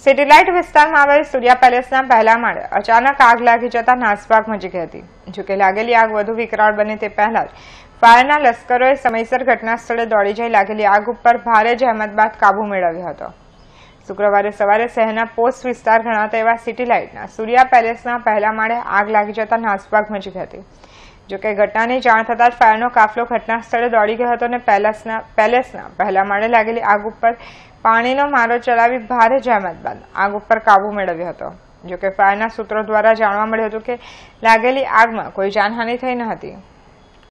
satellite વિસ્તારમાં આવેલ સૂર્યા પેલેસના પહેલા માળે અચાનક આગ લાગી જતા નાસભાગ મચી ગઈ હતી જોકે લાગેલી આગ વધુ વિકરાળ બને તે પહેલા જ ફાયરના લશ્કરોએ સમયસર ઘટના સ્થળે દોડી જઈ લાગેલી આગ ઉપર ભારે જહેમત બાદ કાબુ મેળવ્યો હતો શુક્રવારે સવારે શહેરના પોસ્ટ વિસ્તાર ગણાતા એવા સિટી લાઇટના સૂર્યા પેલેસના પહેલા માળે આગ લાગી જતા નાસભાગ મચી ગઈ હતી જોકે ઘટનાની જાણ થતાં જ ફાયરનો કાફલો ઘટના સ્થળે દોડી ગયો હતો અને પેલેસના પેલેસના પહેલા માળે લાગેલી આગ ઉપર પાણીનો મારો ચલાવી ભારે જહેમત બાદ આગ ઉપર કાબુ મેળવ્યો હતો જોકે ફાયરના સૂત્રો દ્વારા જાણવા મળ્યું હતું કે લાગેલી આગમાં કોઈ જાનહાનિ થઈ ન હતી